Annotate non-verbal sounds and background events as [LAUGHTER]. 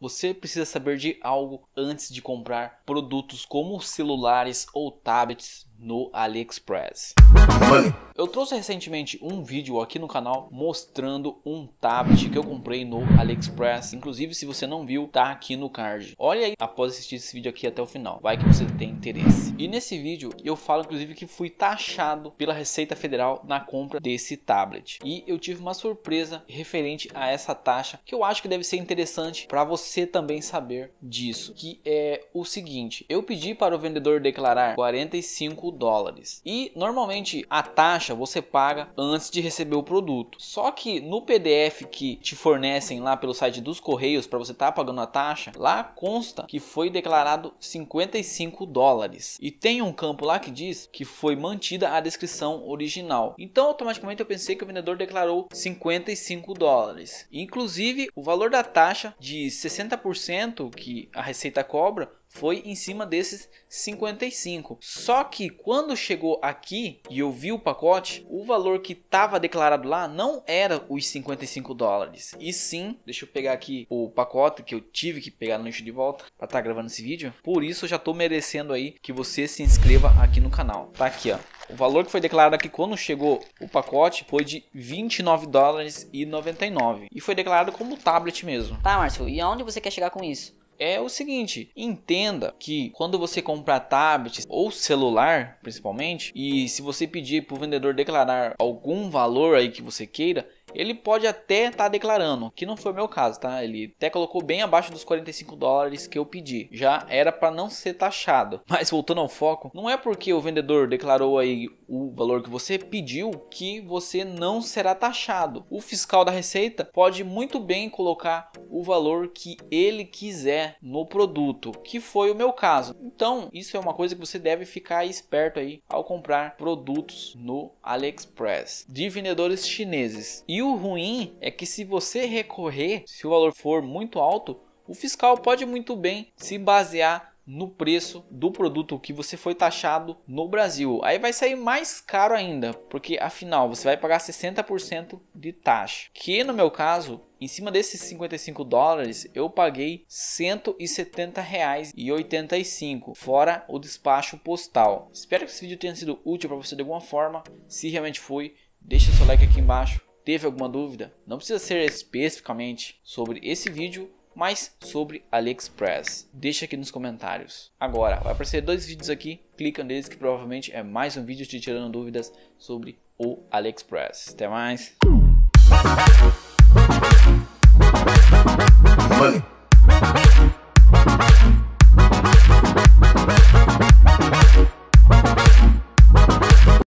Você precisa saber de algo antes de comprar produtos como celulares ou tablets, no AliExpress. Eu trouxe recentemente um vídeo aqui no canal mostrando um tablet que eu comprei no AliExpress. Inclusive, se você não viu, tá aqui no card. Olha aí após assistir esse vídeo aqui até o final. Vai que você tem interesse. E nesse vídeo eu falo inclusive que fui taxado pela Receita Federal na compra desse tablet. E eu tive uma surpresa referente a essa taxa que eu acho que deve ser interessante para você também saber disso, que é o seguinte: eu pedi para o vendedor declarar 45 5 dólares. E normalmente a taxa você paga antes de receber o produto. Só que no PDF que te fornecem lá pelo site dos Correios para você estar tá pagando a taxa, lá consta que foi declarado 55 dólares. E tem um campo lá que diz que foi mantida a descrição original. Então automaticamente eu pensei que o vendedor declarou 55 dólares. Inclusive, o valor da taxa de 60% que a Receita cobra foi em cima desses 55. Só que quando chegou aqui e eu vi o pacote, o valor que estava declarado lá não era os 55 dólares. E sim, deixa eu pegar aqui o pacote que eu tive que pegar no lixo de volta para estar tá gravando esse vídeo. Por isso eu já estou merecendo aí que você se inscreva aqui no canal. Tá aqui, ó. O valor que foi declarado aqui quando chegou o pacote foi de 29 dólares e 99. E foi declarado como tablet mesmo. Tá, Márcio, e aonde você quer chegar com isso? é o seguinte: entenda que quando você comprar tablet ou celular, principalmente, e se você pedir para o vendedor declarar algum valor aí que você queira, ele pode até estar tá declarando, que não foi o meu caso, tá? Ele até colocou bem abaixo dos 45 dólares que eu pedi. Já era para não ser taxado. [LAUGHS] Mas voltando ao foco, não é porque o vendedor declarou aí o valor que você pediu que você não será taxado. O fiscal da Receita pode muito bem colocar o valor que ele quiser no produto, que foi o meu caso. Então, isso é uma coisa que você deve ficar esperto aí ao comprar produtos no AliExpress de vendedores chineses. E e o ruim é que se você recorrer, se o valor for muito alto, o fiscal pode muito bem se basear no preço do produto que você foi taxado no Brasil. Aí vai sair mais caro ainda, porque afinal você vai pagar 60% de taxa, que no meu caso em cima desses 55 dólares, eu paguei 170 reais e 85, fora o despacho postal. Espero que esse vídeo tenha sido útil para você de alguma forma. Se realmente foi, deixa seu like aqui embaixo teve alguma dúvida, não precisa ser especificamente sobre esse vídeo, mas sobre AliExpress. Deixa aqui nos comentários. Agora, vai aparecer dois vídeos aqui, clica neles que provavelmente é mais um vídeo te tirando dúvidas sobre o AliExpress. Até mais! Money.